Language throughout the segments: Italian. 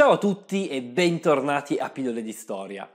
Ciao a tutti e bentornati a Pillole di Storia.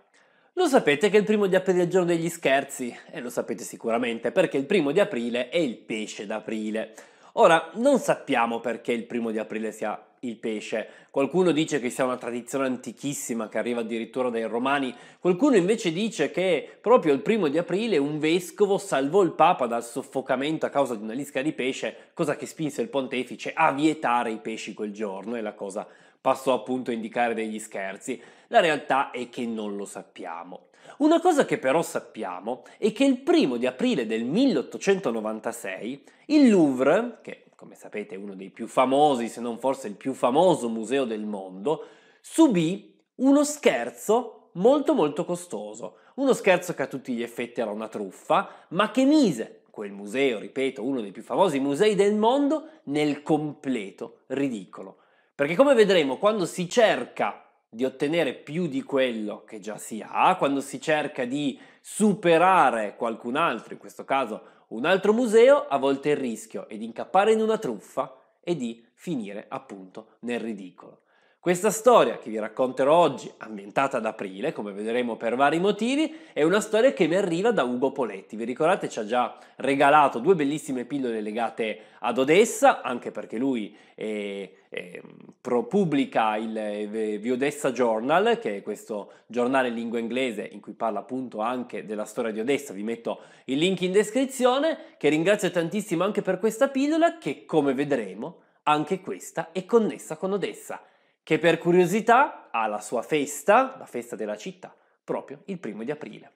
Lo sapete che il primo di aprile è il giorno degli scherzi? E lo sapete sicuramente perché il primo di aprile è il pesce d'aprile. Ora, non sappiamo perché il primo di aprile sia il pesce. Qualcuno dice che sia una tradizione antichissima che arriva addirittura dai romani, qualcuno invece dice che proprio il primo di aprile un vescovo salvò il Papa dal soffocamento a causa di una lisca di pesce, cosa che spinse il pontefice a vietare i pesci quel giorno e la cosa passò appunto a indicare degli scherzi, la realtà è che non lo sappiamo. Una cosa che però sappiamo è che il primo di aprile del 1896 il Louvre, che come sapete è uno dei più famosi, se non forse il più famoso museo del mondo, subì uno scherzo molto molto costoso. Uno scherzo che a tutti gli effetti era una truffa, ma che mise quel museo, ripeto, uno dei più famosi musei del mondo, nel completo ridicolo. Perché come vedremo, quando si cerca di ottenere più di quello che già si ha, quando si cerca di superare qualcun altro, in questo caso un altro museo, a volte il rischio è di incappare in una truffa e di finire appunto nel ridicolo. Questa storia che vi racconterò oggi, ambientata ad aprile, come vedremo per vari motivi, è una storia che mi arriva da Ugo Poletti. Vi ricordate ci ha già regalato due bellissime pillole legate ad Odessa, anche perché lui è Ehm, pubblica il The Odessa Journal, che è questo giornale in lingua inglese in cui parla appunto anche della storia di Odessa, vi metto il link in descrizione, che ringrazio tantissimo anche per questa pillola che come vedremo anche questa è connessa con Odessa, che per curiosità ha la sua festa, la festa della città, proprio il primo di aprile.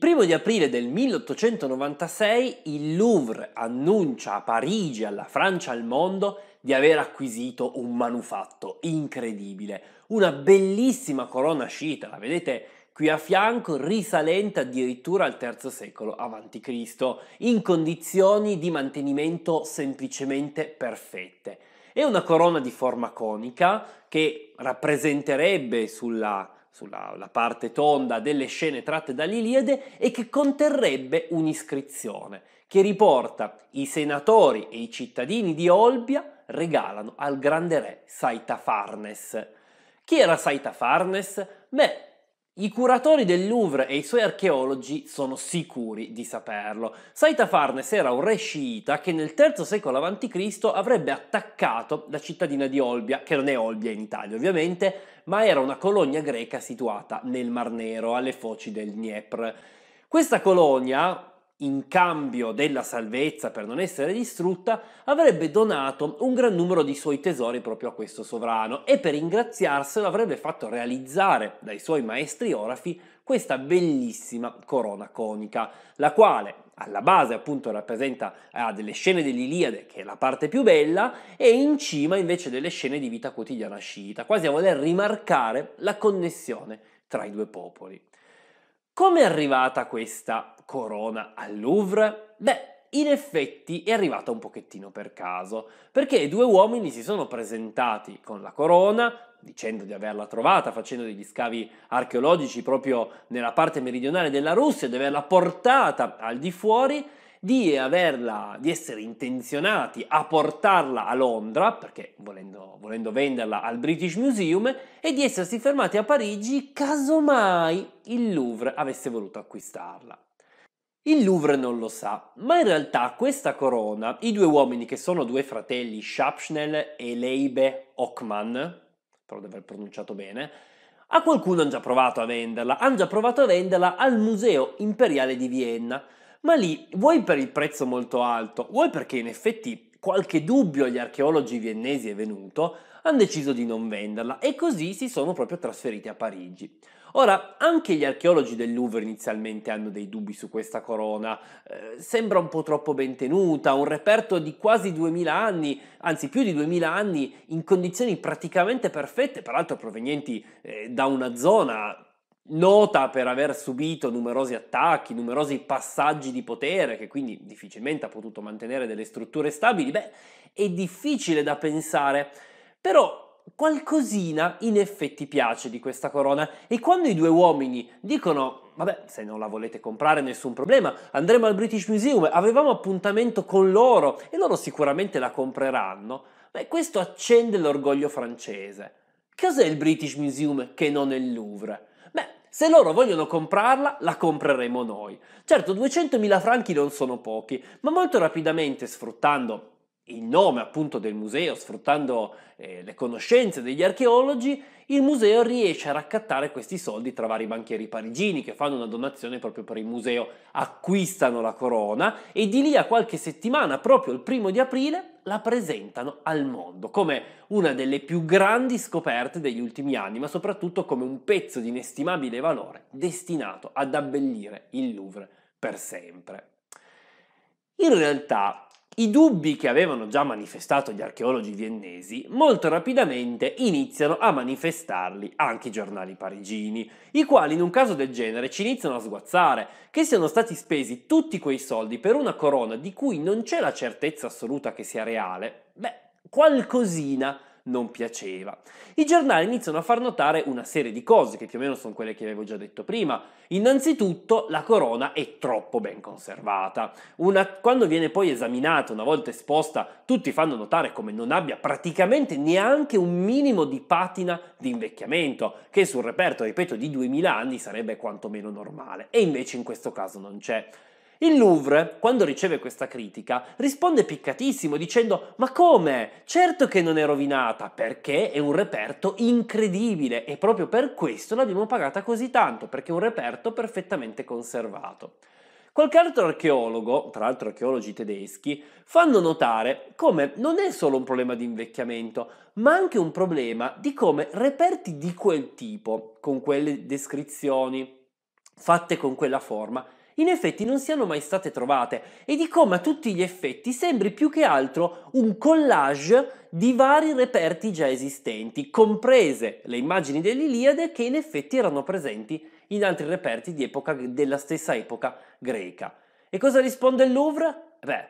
Il primo di aprile del 1896 il Louvre annuncia a Parigi, alla Francia, al mondo di aver acquisito un manufatto incredibile, una bellissima corona sciita, la vedete qui a fianco, risalente addirittura al III secolo a.C., in condizioni di mantenimento semplicemente perfette. È una corona di forma conica che rappresenterebbe sulla sulla parte tonda delle scene tratte dall'Iliade e che conterrebbe un'iscrizione che riporta i senatori e i cittadini di Olbia regalano al grande re Saitafarnes. Chi era Saitafarnes? Beh, i curatori del Louvre e i suoi archeologi sono sicuri di saperlo. Saita Farnes era un re sciita che nel III secolo a.C. avrebbe attaccato la cittadina di Olbia, che non è Olbia in Italia ovviamente, ma era una colonia greca situata nel Mar Nero, alle foci del Dniepr. Questa colonia, in cambio della salvezza per non essere distrutta, avrebbe donato un gran numero di suoi tesori proprio a questo sovrano e per ringraziarselo avrebbe fatto realizzare dai suoi maestri orafi questa bellissima corona conica, la quale alla base appunto rappresenta eh, delle scene dell'Iliade, che è la parte più bella, e in cima invece delle scene di vita quotidiana sciita, quasi a voler rimarcare la connessione tra i due popoli. Come è arrivata questa corona al Louvre? Beh, in effetti è arrivata un pochettino per caso, perché due uomini si sono presentati con la corona, dicendo di averla trovata, facendo degli scavi archeologici proprio nella parte meridionale della Russia, di averla portata al di fuori di, averla, di essere intenzionati a portarla a Londra, perché volendo, volendo venderla al British Museum, e di essersi fermati a Parigi casomai il Louvre avesse voluto acquistarla. Il Louvre non lo sa, ma in realtà questa corona, i due uomini che sono due fratelli, Schapschnell e Leibe Hockman, però di aver pronunciato bene, a qualcuno hanno già provato a venderla, hanno già provato a venderla al Museo Imperiale di Vienna, ma lì vuoi per il prezzo molto alto, vuoi perché in effetti qualche dubbio agli archeologi viennesi è venuto, hanno deciso di non venderla e così si sono proprio trasferiti a Parigi. Ora, anche gli archeologi del Louvre inizialmente hanno dei dubbi su questa corona. Eh, sembra un po' troppo ben tenuta, un reperto di quasi 2000 anni, anzi più di 2000 anni, in condizioni praticamente perfette, peraltro provenienti eh, da una zona nota per aver subito numerosi attacchi, numerosi passaggi di potere, che quindi difficilmente ha potuto mantenere delle strutture stabili, beh, è difficile da pensare, però qualcosina in effetti piace di questa corona e quando i due uomini dicono vabbè se non la volete comprare nessun problema andremo al British Museum avevamo appuntamento con loro e loro sicuramente la compreranno beh questo accende l'orgoglio francese cos'è il British Museum che non è il Louvre se loro vogliono comprarla, la compreremo noi. Certo, 200.000 franchi non sono pochi, ma molto rapidamente, sfruttando in nome appunto del museo, sfruttando eh, le conoscenze degli archeologi, il museo riesce a raccattare questi soldi tra vari banchieri parigini che fanno una donazione proprio per il museo, acquistano la corona e di lì a qualche settimana, proprio il primo di aprile, la presentano al mondo come una delle più grandi scoperte degli ultimi anni, ma soprattutto come un pezzo di inestimabile valore destinato ad abbellire il Louvre per sempre. In realtà i dubbi che avevano già manifestato gli archeologi viennesi molto rapidamente iniziano a manifestarli anche i giornali parigini, i quali in un caso del genere ci iniziano a sguazzare che siano stati spesi tutti quei soldi per una corona di cui non c'è la certezza assoluta che sia reale, beh, qualcosina non piaceva. I giornali iniziano a far notare una serie di cose, che più o meno sono quelle che avevo già detto prima. Innanzitutto, la corona è troppo ben conservata. Una, quando viene poi esaminata, una volta esposta, tutti fanno notare come non abbia praticamente neanche un minimo di patina di invecchiamento, che sul reperto, ripeto, di 2000 anni sarebbe quantomeno normale. E invece in questo caso non c'è. Il Louvre, quando riceve questa critica, risponde piccatissimo dicendo ma come? Certo che non è rovinata, perché è un reperto incredibile e proprio per questo l'abbiamo pagata così tanto, perché è un reperto perfettamente conservato. Qualche altro archeologo, tra l'altro archeologi tedeschi, fanno notare come non è solo un problema di invecchiamento, ma anche un problema di come reperti di quel tipo, con quelle descrizioni fatte con quella forma, in effetti non siano mai state trovate e di come a tutti gli effetti sembri più che altro un collage di vari reperti già esistenti, comprese le immagini dell'Iliade che in effetti erano presenti in altri reperti epoca, della stessa epoca greca. E cosa risponde il Louvre? Beh,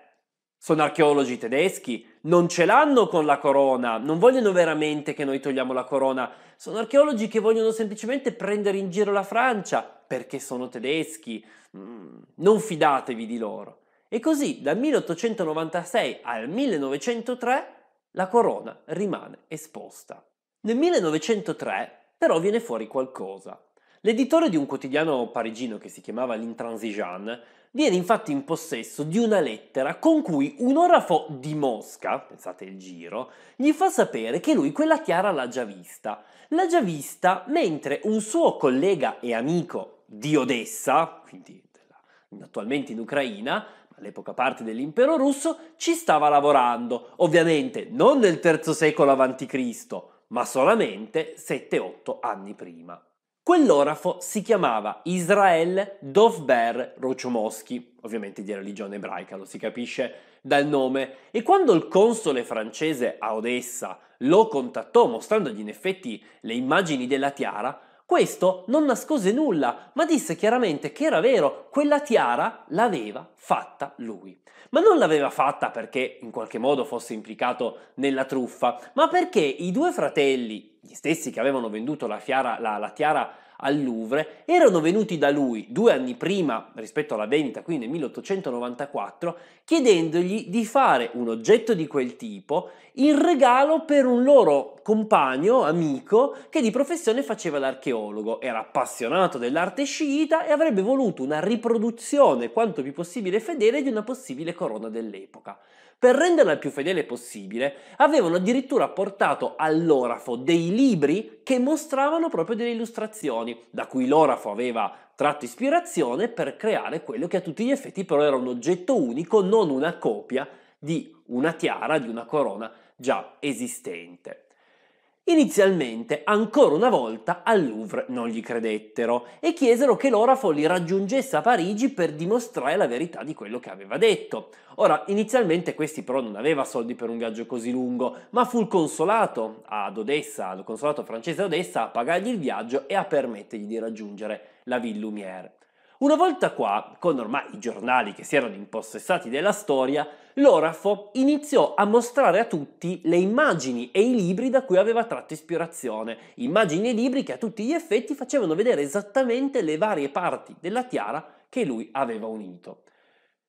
sono archeologi tedeschi, non ce l'hanno con la corona, non vogliono veramente che noi togliamo la corona sono archeologi che vogliono semplicemente prendere in giro la Francia perché sono tedeschi. Mm, non fidatevi di loro. E così dal 1896 al 1903 la corona rimane esposta. Nel 1903 però viene fuori qualcosa. L'editore di un quotidiano parigino che si chiamava L'Intransigeant viene infatti in possesso di una lettera con cui un orafo di Mosca, pensate il giro, gli fa sapere che lui quella Chiara l'ha già vista. L'ha già vista mentre un suo collega e amico di Odessa, quindi attualmente in Ucraina, all'epoca parte dell'impero russo, ci stava lavorando, ovviamente non nel III secolo a.C., ma solamente 7-8 anni prima. Quell'orafo si chiamava Israel Dovber Rocciomoschi, ovviamente di religione ebraica, lo si capisce dal nome, e quando il console francese a Odessa lo contattò mostrandogli in effetti le immagini della tiara, questo non nascose nulla, ma disse chiaramente che era vero, quella tiara l'aveva fatta lui. Ma non l'aveva fatta perché in qualche modo fosse implicato nella truffa, ma perché i due fratelli, gli stessi che avevano venduto la, fiara, la, la tiara al Louvre, erano venuti da lui due anni prima rispetto alla vendita, quindi nel 1894, chiedendogli di fare un oggetto di quel tipo in regalo per un loro compagno, amico, che di professione faceva l'archeologo, era appassionato dell'arte sciita e avrebbe voluto una riproduzione quanto più possibile fedele di una possibile corona dell'epoca. Per renderla il più fedele possibile, avevano addirittura portato all'orafo dei libri che mostravano proprio delle illustrazioni, da cui l'orafo aveva tratto ispirazione per creare quello che a tutti gli effetti però era un oggetto unico, non una copia di una tiara, di una corona già esistente. Inizialmente, ancora una volta, al Louvre non gli credettero e chiesero che l'orafo li raggiungesse a Parigi per dimostrare la verità di quello che aveva detto. Ora, inizialmente questi però non aveva soldi per un viaggio così lungo, ma fu il consolato ad Odessa, il consolato francese ad Odessa, a pagargli il viaggio e a permettergli di raggiungere la Ville Lumière. Una volta qua, con ormai i giornali che si erano impossessati della storia, l'orafo iniziò a mostrare a tutti le immagini e i libri da cui aveva tratto ispirazione, immagini e libri che a tutti gli effetti facevano vedere esattamente le varie parti della tiara che lui aveva unito.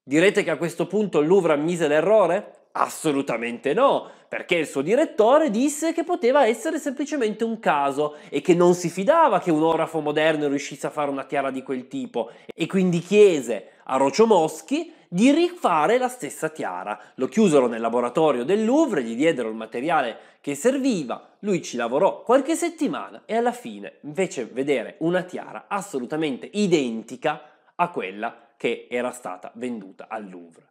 Direte che a questo punto il Louvre ammise l'errore? Assolutamente no! perché il suo direttore disse che poteva essere semplicemente un caso e che non si fidava che un orafo moderno riuscisse a fare una tiara di quel tipo e quindi chiese a Rociomoschi di rifare la stessa tiara. Lo chiusero nel laboratorio del Louvre, gli diedero il materiale che serviva, lui ci lavorò qualche settimana e alla fine invece vedere una tiara assolutamente identica a quella che era stata venduta al Louvre.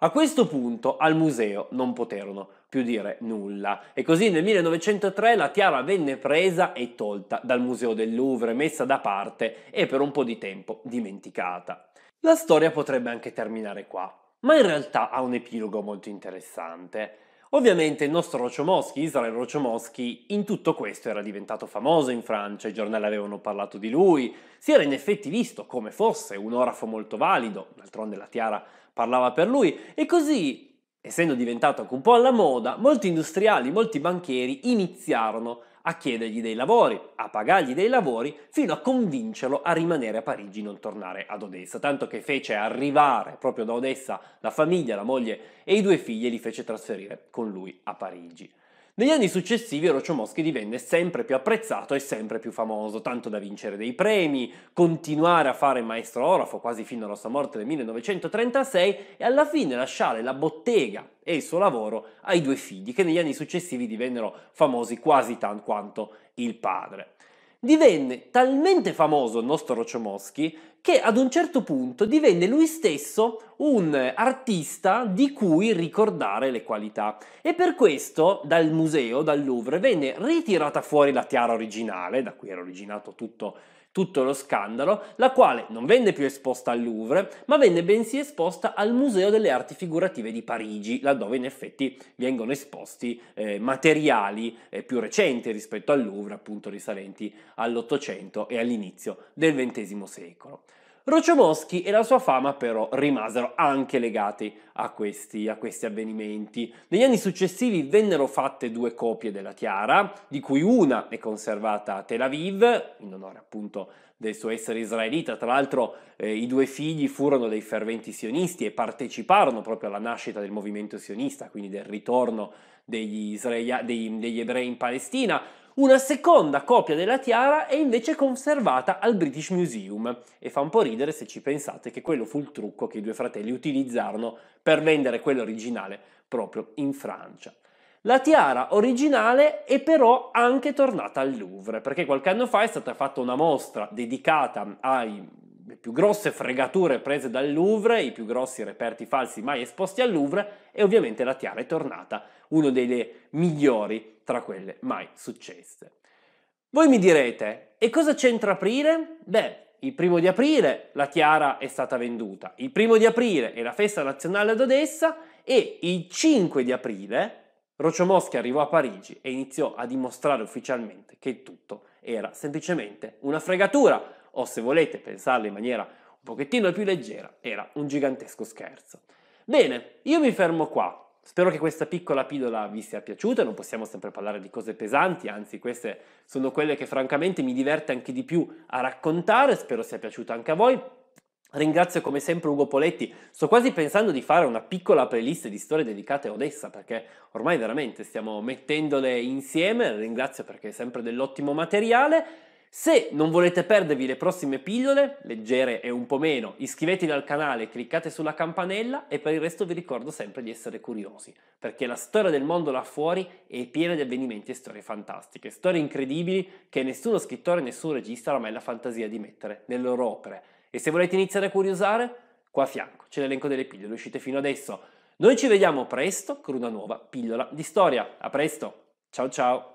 A questo punto al museo non poterono più dire nulla e così nel 1903 la tiara venne presa e tolta dal museo del Louvre, messa da parte e per un po' di tempo dimenticata. La storia potrebbe anche terminare qua, ma in realtà ha un epilogo molto interessante. Ovviamente il nostro Rocciomoschi, Israel Rocciomoschi, in tutto questo era diventato famoso in Francia, i giornali avevano parlato di lui, si era in effetti visto come fosse un orafo molto valido, d'altronde la tiara parlava per lui e così Essendo diventato anche un po' alla moda, molti industriali, molti banchieri iniziarono a chiedergli dei lavori, a pagargli dei lavori, fino a convincerlo a rimanere a Parigi, non tornare ad Odessa, tanto che fece arrivare proprio da Odessa la famiglia, la moglie e i due figli e li fece trasferire con lui a Parigi. Negli anni successivi Rocio Moschi divenne sempre più apprezzato e sempre più famoso, tanto da vincere dei premi, continuare a fare maestro orafo quasi fino alla sua morte nel 1936 e alla fine lasciare la bottega e il suo lavoro ai due figli, che negli anni successivi divennero famosi quasi tanto quanto il padre divenne talmente famoso il nostro Rociomoschi che ad un certo punto divenne lui stesso un artista di cui ricordare le qualità e per questo dal museo, dal Louvre, venne ritirata fuori la tiara originale, da cui era originato tutto tutto lo scandalo, la quale non venne più esposta al Louvre, ma venne bensì esposta al Museo delle Arti Figurative di Parigi, laddove in effetti vengono esposti eh, materiali eh, più recenti rispetto al Louvre, appunto risalenti all'Ottocento e all'inizio del XX secolo. Rocio e la sua fama però rimasero anche legati a questi, a questi, avvenimenti. Negli anni successivi vennero fatte due copie della Chiara, di cui una è conservata a Tel Aviv, in onore appunto del suo essere israelita. Tra l'altro eh, i due figli furono dei ferventi sionisti e parteciparono proprio alla nascita del movimento sionista, quindi del ritorno degli, israeli- degli, degli ebrei in Palestina una seconda copia della tiara è invece conservata al British Museum e fa un po' ridere se ci pensate che quello fu il trucco che i due fratelli utilizzarono per vendere quello originale proprio in Francia. La tiara originale è però anche tornata al Louvre, perché qualche anno fa è stata fatta una mostra dedicata ai le più grosse fregature prese dal Louvre, i più grossi reperti falsi mai esposti al Louvre e ovviamente la tiara è tornata, una delle migliori tra quelle mai successe. Voi mi direte, e cosa c'entra aprile? Beh, il primo di aprile la tiara è stata venduta, il primo di aprile è la festa nazionale ad Odessa e il 5 di aprile Rocio Moschi arrivò a Parigi e iniziò a dimostrare ufficialmente che tutto era semplicemente una fregatura o se volete pensarla in maniera un pochettino più leggera, era un gigantesco scherzo. Bene, io mi fermo qua. Spero che questa piccola pillola vi sia piaciuta, non possiamo sempre parlare di cose pesanti, anzi queste sono quelle che francamente mi diverte anche di più a raccontare, spero sia piaciuta anche a voi. Ringrazio come sempre Ugo Poletti, sto quasi pensando di fare una piccola playlist di storie dedicate a Odessa perché ormai veramente stiamo mettendole insieme, ringrazio perché è sempre dell'ottimo materiale. Se non volete perdervi le prossime pillole, leggere e un po' meno, iscrivetevi al canale, cliccate sulla campanella e per il resto vi ricordo sempre di essere curiosi, perché la storia del mondo là fuori è piena di avvenimenti e storie fantastiche, storie incredibili che nessuno scrittore, nessun regista ha mai la fantasia di mettere nelle loro opere. E se volete iniziare a curiosare, qua a fianco c'è l'elenco delle pillole uscite fino adesso. Noi ci vediamo presto con una nuova pillola di storia. A presto, ciao ciao!